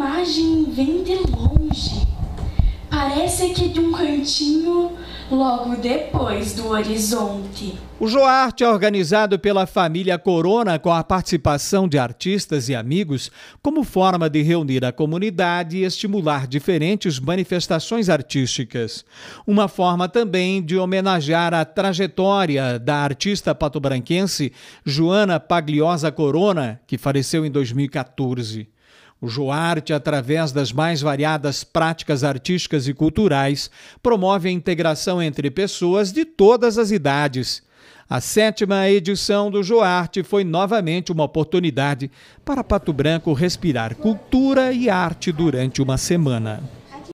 imagem vem de longe. Parece que de um cantinho logo depois do horizonte. O Joarte é organizado pela família Corona com a participação de artistas e amigos como forma de reunir a comunidade e estimular diferentes manifestações artísticas. Uma forma também de homenagear a trajetória da artista patobranquense Joana Pagliosa Corona, que faleceu em 2014. O Joarte, através das mais variadas práticas artísticas e culturais, promove a integração entre pessoas de todas as idades. A sétima edição do Joarte foi novamente uma oportunidade para Pato Branco respirar cultura e arte durante uma semana.